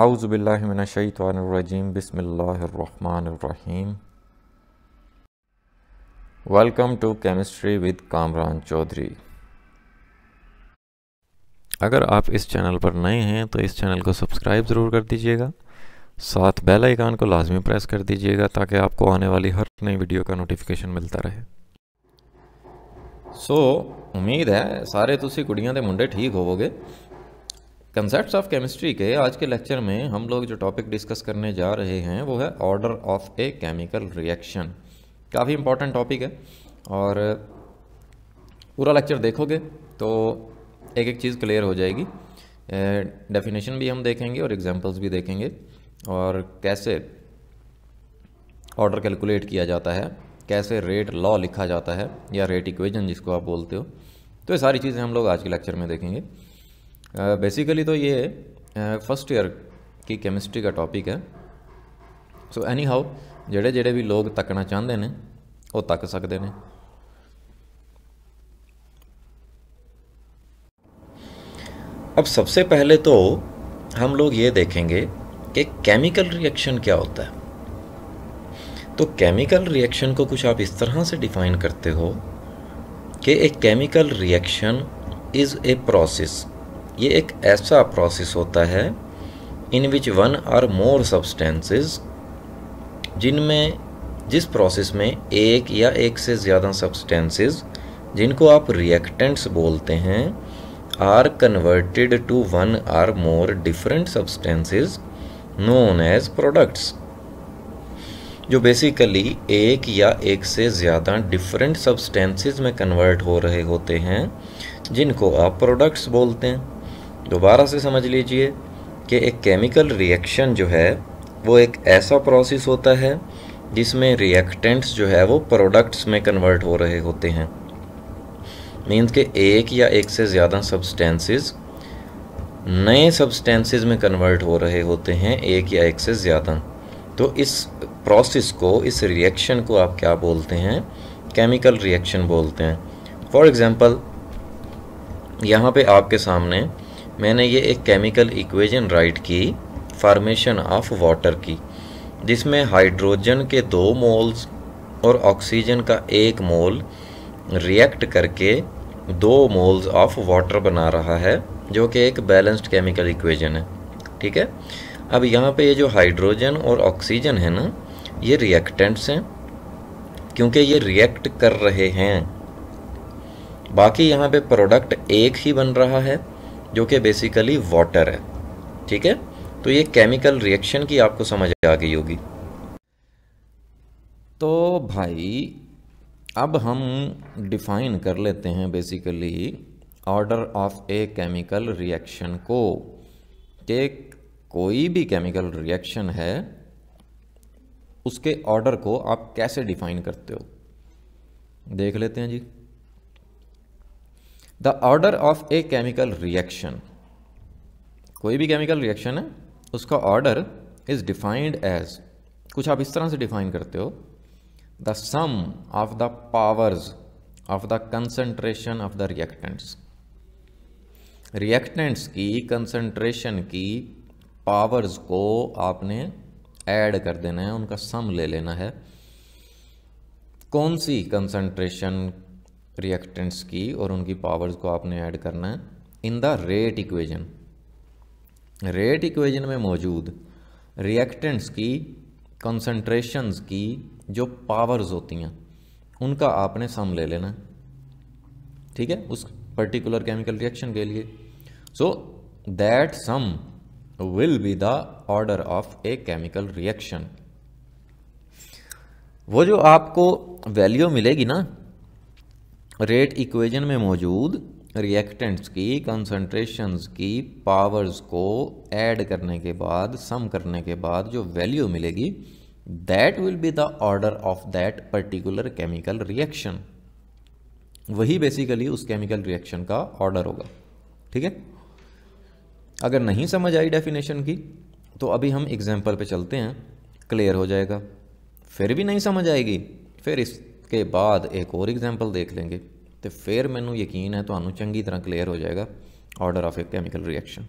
आउज़बिल्लिमिनशैतरजीम बसमीम welcome to chemistry with Kamran Chaudhary अगर आप इस चैनल पर नए हैं तो इस चैनल को सब्सक्राइब ज़रूर कर दीजिएगा साथ बेल आइकान को लाजमी प्रेस कर दीजिएगा ताकि आपको आने वाली हर नई वीडियो का नोटिफिकेशन मिलता रहे सो so, उम्मीद है सारे तुम कुड़ियों के मुंडे ठीक होवोगे कंसेप्ट ऑफ केमिस्ट्री के आज के लेक्चर में हम लोग जो टॉपिक डिस्कस करने जा रहे हैं वो है order of a chemical reaction काफ़ी इंपॉर्टेंट टॉपिक है और पूरा लेक्चर देखोगे तो एक एक चीज़ क्लियर हो जाएगी डेफिनेशन भी हम देखेंगे और एग्जांपल्स भी देखेंगे और कैसे ऑर्डर कैलकुलेट किया जाता है कैसे रेट लॉ लिखा जाता है या रेट इक्वेजन जिसको आप बोलते हो तो ये सारी चीज़ें हम लोग आज के लेक्चर में देखेंगे बेसिकली uh, तो ये फर्स्ट uh, ईयर की केमिस्ट्री का टॉपिक है सो एनी हाउ जड़े जड़े भी लोग तकना चाहते हैं वो तक सकते हैं अब सबसे पहले तो हम लोग ये देखेंगे कि केमिकल रिएक्शन क्या होता है तो केमिकल रिएक्शन को कुछ आप इस तरह से डिफाइन करते हो कि a chemical reaction is a process ये एक ऐसा प्रोसेस होता है in which one or more substances जिनमें जिस प्रोसेस में एक या एक से ज़्यादा सब्सटेंसेस जिनको आप रिएक्टेंट्स बोलते हैं are converted to one or more different substances known as products जो बेसिकली एक या एक से ज़्यादा डिफरेंट सब्सटेंसेस में कन्वर्ट हो रहे होते हैं जिनको आप प्रोडक्ट्स बोलते हैं दोबारा से समझ लीजिए कि एक केमिकल रिएक्शन जो है वो एक ऐसा प्रोसेस होता है जिसमें रिएक्टेंट्स जो है वो प्रोडक्ट्स में कन्वर्ट हो रहे होते हैं मीन्स के एक या एक से ज़्यादा सब्सटेंसेस नए सब्सटेंसेस में कन्वर्ट हो रहे होते हैं एक या एक से ज़्यादा तो इस प्रोसेस को इस रिएक्शन को आप क्या बोलते हैं केमिकल रिएक्शन बोलते हैं फॉर एग्ज़ाम्पल यहाँ पे आपके सामने मैंने ये एक केमिकल इक्वेजन राइट की फार्मेशन ऑफ वाटर की जिसमें हाइड्रोजन के दो मोल्स और ऑक्सीजन का एक मोल रिएक्ट करके दो मोल्स ऑफ वाटर बना रहा है जो कि एक बैलेंस्ड केमिकल इक्वेजन है ठीक है अब यहाँ पे ये जो हाइड्रोजन और ऑक्सीजन है ना ये रिएक्टेंट्स हैं क्योंकि ये रिएक्ट कर रहे हैं बाकी यहाँ पे प्रोडक्ट एक ही बन रहा है जो कि बेसिकली वाटर है ठीक है तो ये केमिकल रिएक्शन की आपको समझ आ गई होगी तो भाई अब हम डिफाइन कर लेते हैं basically order of a chemical reaction को कि कोई भी केमिकल रिएक्शन है उसके ऑर्डर को आप कैसे डिफाइन करते हो देख लेते हैं जी the order of a chemical reaction कोई भी केमिकल रिएक्शन है उसका ऑर्डर इज डिफाइंड एज कुछ आप इस तरह से डिफाइन करते हो the sum of the powers of the concentration of the reactants reactants की कंसेंट्रेशन की पावर्स को आपने ऐड कर देना है उनका सम ले लेना है कौन सी कंसंट्रेशन रिएक्टेंट्स की और उनकी पावर्स को आपने ऐड करना है in the rate equation rate equation में मौजूद रिएक्टेंट्स की कंसनट्रेशंस की जो पावर्स होती हैं उनका आपने सम ले लेना ठीक है उस पर्टिकुलर केमिकल रिएक्शन के लिए so that sum will be the order of a chemical reaction वो जो आपको वैल्यू मिलेगी ना रेट इक्वेजन में मौजूद रिएक्टेंट्स की कंसनट्रेशंस की पावर्स को ऐड करने के बाद सम करने के बाद जो वैल्यू मिलेगी that will be the order of that particular chemical reaction वही बेसिकली उस केमिकल रिएक्शन का ऑर्डर होगा ठीक है अगर नहीं समझ आई डेफिनेशन की तो अभी हम एग्जाम्पल पे चलते हैं क्लियर हो जाएगा फिर भी नहीं समझ आएगी फिर इस के बाद एक और एग्जाम्पल देख लेंगे तो फिर मैं यकीन है तो चंकी तरह क्लीयर हो जाएगा order of a chemical reaction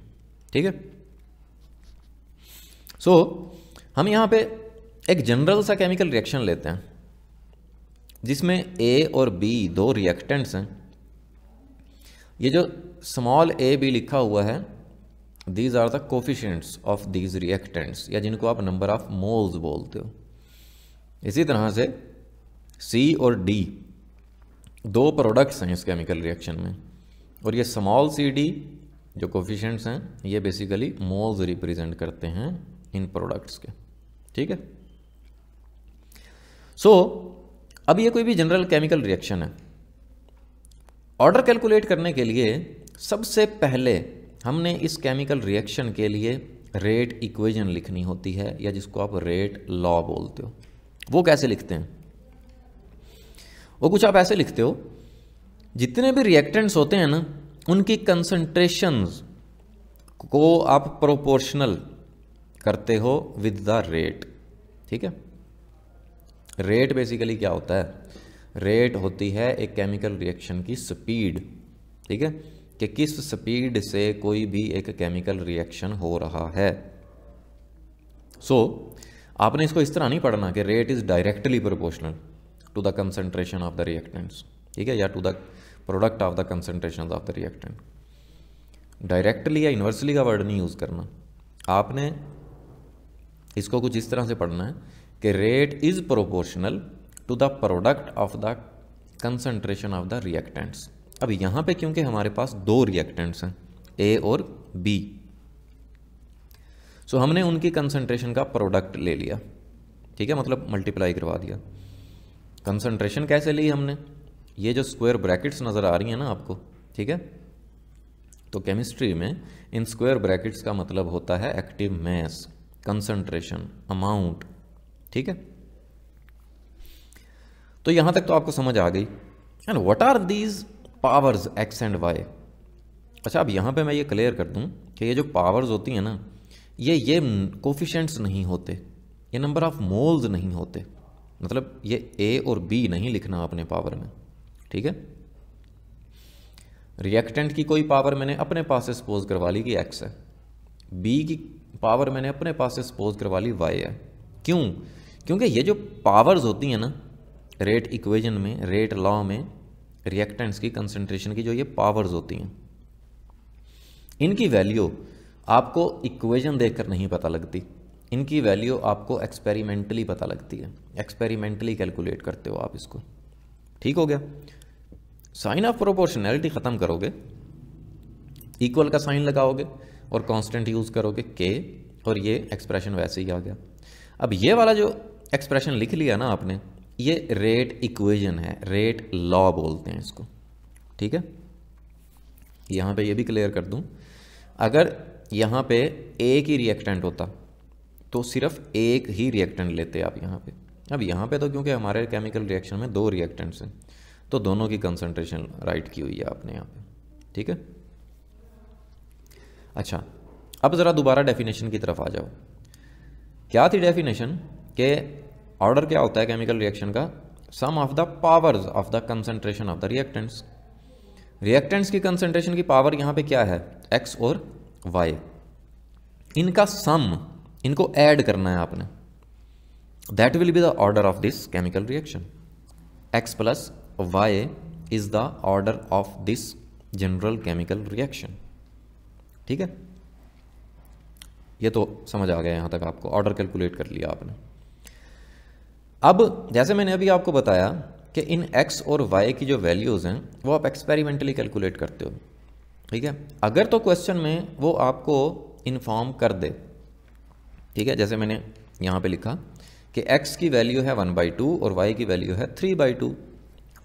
ठीक है सो so, हम यहाँ पे एक जनरल सा केमिकल रिएक्शन लेते हैं जिसमें ए और बी दो रिएक्टेंट्स हैं ये जो स्मॉल ए बी लिखा हुआ है these are the coefficients of these reactants या जिनको आप नंबर ऑफ मोल्स बोलते हो इसी तरह से सी और डी दो प्रोडक्ट्स हैं इस केमिकल रिएक्शन में और ये स्मॉल सी डी जो कोफिशेंट्स हैं ये बेसिकली मोल्स रिप्रेजेंट करते हैं इन प्रोडक्ट्स के ठीक है सो so, अब ये कोई भी जनरल केमिकल रिएक्शन है ऑर्डर कैलकुलेट करने के लिए सबसे पहले हमने इस केमिकल रिएक्शन के लिए रेट इक्वेशन लिखनी होती है या जिसको आप रेट लॉ बोलते हो वो कैसे लिखते हैं वो कुछ आप ऐसे लिखते हो जितने भी रिएक्टेंट्स होते हैं ना उनकी कंसंट्रेशन को आप प्रोपोर्शनल करते हो विद द रेट ठीक है रेट बेसिकली क्या होता है रेट होती है एक केमिकल रिएक्शन की स्पीड ठीक है कि किस स्पीड से कोई भी एक केमिकल रिएक्शन हो रहा है सो so, आपने इसको इस तरह नहीं पढ़ना कि rate is directly proportional to the concentration of the reactants ठीक है या to the product of the concentration of the reactant directly या यूनिवर्सली का वर्ड नहीं यूज़ करना आपने इसको कुछ इस तरह से पढ़ना है कि rate is proportional to the product of the concentration of the reactants अब यहाँ पे क्योंकि हमारे पास दो रिएक्टेंट्स हैं ए और बी सो so, हमने उनकी कंसनट्रेशन का प्रोडक्ट ले लिया ठीक है मतलब मल्टीप्लाई करवा दिया कंसनट्रेशन कैसे ली हमने ये जो स्क्वायर ब्रैकेट्स नज़र आ रही हैं ना आपको ठीक है तो केमिस्ट्री में इन स्क्वायर ब्रैकेट्स का मतलब होता है एक्टिव मैस कंसनट्रेशन अमाउंट ठीक है तो यहाँ तक तो आपको समझ आ गई and what are these powers x and y अच्छा अब यहाँ पे मैं ये क्लियर कर दूँ कि ये जो पावर्स होती हैं ना ये ये कोफिशेंट्स नहीं होते ये नंबर ऑफ मोल्स नहीं होते मतलब ये ए और बी नहीं लिखना अपने पावर में ठीक है रिएक्टेंट की कोई पावर मैंने अपने पास से सपोज करवा ली कि एक्स है बी की पावर मैंने अपने पास से सपोज करवा ली वाई है क्यों क्योंकि ये जो पावर्स होती हैं ना रेट इक्वेशन में रेट लॉ में रिएक्टेंट्स की कंसंट्रेशन की जो ये पावर्स होती हैं इनकी वैल्यू आपको इक्वेशन देखकर नहीं पता लगती इनकी वैल्यू आपको एक्सपेरिमेंटली पता लगती है एक्सपेरिमेंटली कैलकुलेट करते हो आप इसको ठीक हो गया साइन ऑफ प्रोपोर्शनैलिटी ख़त्म करोगे इक्वल का साइन लगाओगे और कांस्टेंट यूज़ करोगे के और ये एक्सप्रेशन वैसे ही आ गया अब ये वाला जो एक्सप्रेशन लिख लिया ना आपने ये रेट इक्वेशन है रेट लॉ बोलते हैं इसको ठीक है यहाँ पे ये भी क्लियर कर दूँ अगर यहाँ पे ए की रिएक्टेंट होता तो सिर्फ एक ही रिएक्टेंट लेते आप यहाँ पे अब यहाँ पे तो क्योंकि हमारे केमिकल रिएक्शन में दो रिएक्टेंट्स हैं तो दोनों की कंसनट्रेशन राइट की हुई है आपने यहाँ पे ठीक है अच्छा अब ज़रा दोबारा डेफिनेशन की तरफ आ जाओ क्या थी डेफिनेशन के ऑर्डर क्या होता है केमिकल रिएक्शन का sum of the powers of the concentration of the reactants reactants की कंसनट्रेशन की पावर यहाँ पे क्या है एक्स और वाई इनका सम इनको ऐड करना है आपने that will be the order of this chemical reaction x plus y is the order of this general chemical reaction ठीक है ये तो समझ आ गया यहाँ तक आपको ऑर्डर कैलकुलेट कर लिया आपने अब जैसे मैंने अभी आपको बताया कि इन x और y की जो वैल्यूज़ हैं वो आप एक्सपेरिमेंटली कैलकुलेट करते हो ठीक है अगर तो क्वेश्चन में वो आपको इन्फॉर्म कर दे ठीक है जैसे मैंने यहाँ पे लिखा कि x की वैल्यू है वन बाई टू और y की वैल्यू है थ्री बाई टू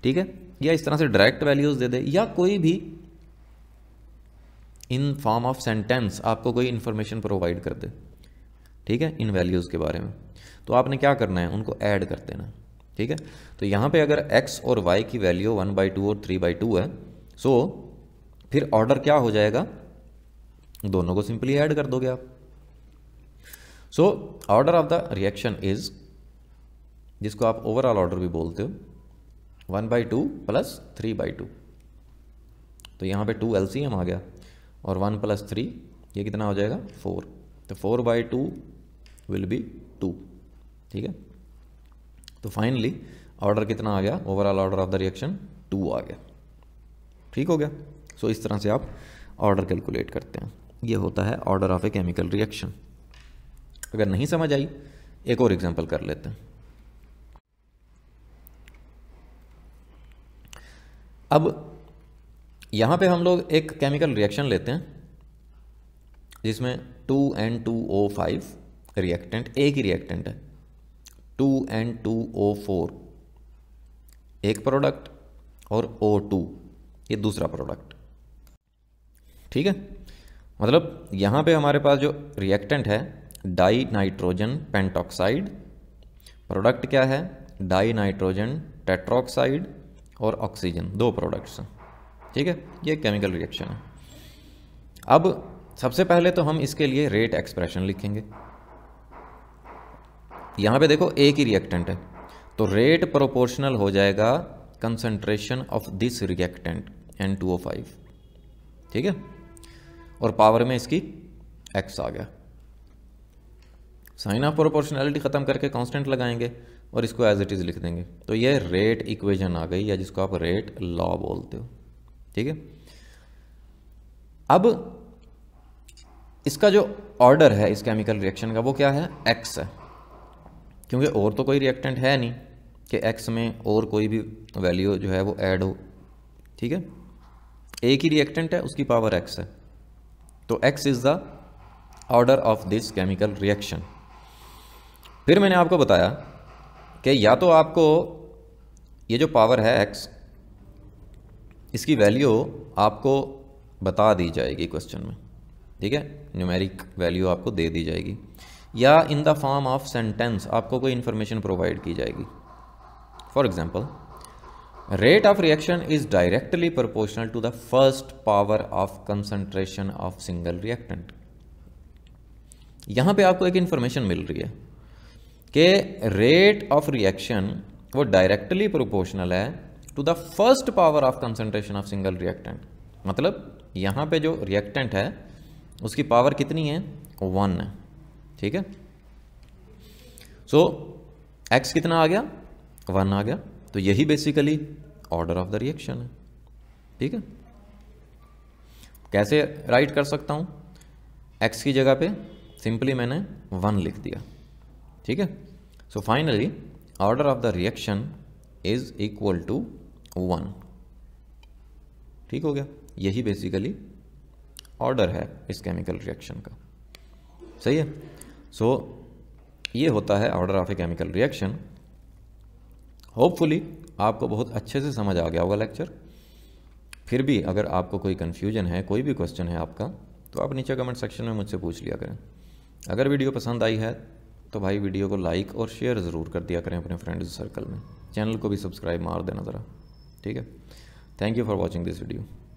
ठीक है या इस तरह से डायरेक्ट वैल्यूज़ दे दे या कोई भी इन फॉर्म ऑफ सेंटेंस आपको कोई इन्फॉर्मेशन प्रोवाइड कर दे ठीक है इन वैल्यूज़ के बारे में तो आपने क्या करना है उनको ऐड कर देना ठीक है तो यहाँ पे अगर x और y की वैल्यू वन बाई टू और थ्री बाई टू है सो फिर ऑर्डर क्या हो जाएगा दोनों को सिंपली ऐड कर दोगे आप so order of the reaction is जिसको आप ओवरऑल ऑर्डर भी बोलते हो one by two plus three by two तो यहाँ पे टू एलसीएम आ गया और वन प्लस थ्री ये कितना हो जाएगा फोर तो four by two will be two ठीक है तो फाइनली ऑर्डर कितना आ गया overall order of the reaction two आ गया ठीक हो गया सो so, इस तरह से आप ऑर्डर कैलकुलेट करते हैं ये होता है order of a chemical reaction अगर नहीं समझ आई एक और एग्जाम्पल कर लेते हैं अब यहां पे हम लोग एक केमिकल रिएक्शन लेते हैं जिसमें two N two O five reactant एक ही रिएक्टेंट है two N two O four एक प्रोडक्ट और ओ टू ये दूसरा प्रोडक्ट ठीक है मतलब यहां पे हमारे पास जो रिएक्टेंट है डाई नाइट्रोजन पेंटॉक्साइड प्रोडक्ट क्या है डाई नाइट्रोजन टेट्रोक्साइड और ऑक्सीजन दो प्रोडक्ट्स ठीक है ये केमिकल रिएक्शन है अब सबसे पहले तो हम इसके लिए रेट एक्सप्रेशन लिखेंगे यहां पे देखो एक ही रिएक्टेंट है तो रेट प्रोपोर्शनल हो जाएगा concentration of this reactant N two O five ठीक है और पावर में इसकी एक्स आ गया साइन ऑफ प्रोपोर्शनैलिटी ख़त्म करके कांस्टेंट लगाएंगे और इसको एज इट इज़ लिख देंगे तो ये रेट इक्वेशन आ गई या जिसको आप रेट लॉ बोलते हो ठीक है अब इसका जो ऑर्डर है इस केमिकल रिएक्शन का वो क्या है एक्स है क्योंकि और तो कोई रिएक्टेंट है नहीं कि एक्स में और कोई भी वैल्यू जो है वो ऐड हो ठीक है एक ही रिएक्टेंट है उसकी पावर एक्स है तो x is the order of this chemical reaction फिर मैंने आपको बताया कि या तो आपको ये जो पावर है एक्स इसकी वैल्यू आपको बता दी जाएगी क्वेश्चन में ठीक है न्यूमेरिक वैल्यू आपको दे दी जाएगी या in the form of sentence आपको कोई इन्फॉर्मेशन प्रोवाइड की जाएगी for example rate of reaction is directly proportional to the first power of concentration of single reactant यहां पे आपको एक इन्फॉर्मेशन मिल रही है कि रेट ऑफ रिएक्शन वो डायरेक्टली प्रोपोर्शनल है to the first power of concentration of single reactant मतलब यहाँ पे जो रिएक्टेंट है उसकी पावर कितनी है वन है ठीक है सो so, एक्स कितना आ गया वन आ गया तो यही basically order of the reaction है ठीक है कैसे राइट कर सकता हूँ एक्स की जगह पे सिंपली मैंने वन लिख दिया ठीक है So finally order of the reaction is equal to one ठीक हो गया यही बेसिकली ऑर्डर है इस केमिकल रिएक्शन का सही है सो so, ये होता है order of a chemical reaction hopefully आपको बहुत अच्छे से समझ आ गया होगा लेक्चर फिर भी अगर आपको कोई कन्फ्यूजन है कोई भी क्वेश्चन है आपका तो आप नीचे कमेंट सेक्शन में मुझसे पूछ लिया करें अगर वीडियो पसंद आई है तो भाई वीडियो को लाइक और शेयर ज़रूर कर दिया करें अपने फ्रेंड्स सर्कल में चैनल को भी सब्सक्राइब मार देना ज़रा ठीक है thank you for watching this video